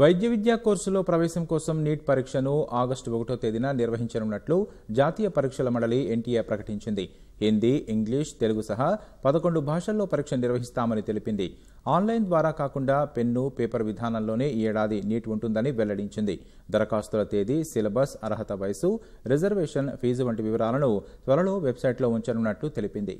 వైద్య విద్యా కోర్సులో ప్రవేశం కోసం నీట్ పరీక్షను ఆగస్టు ఒకటో తేదీన నిర్వహించనున్నట్లు జాతీయ పరీక్షల మండలి ఎన్టీఏ ప్రకటించింది హిందీ ఇంగ్లీష్ తెలుగు సహా పదకొండు భాషల్లో పరీక్ష నిర్వహిస్తామని తెలిపింది ఆన్లైన్ ద్వారా కాకుండా పెన్ను పేపర్ విధానంలోనే ఈ ఏడాది నీట్ ఉంటుందని వెల్లడించింది దరఖాస్తుల తేదీ సిలబస్ అర్హత వయసు రిజర్వేషన్ ఫీజు వంటి వివరాలను త్వరలో వెబ్సైట్లో ఉంచనున్నట్లు తెలిపింది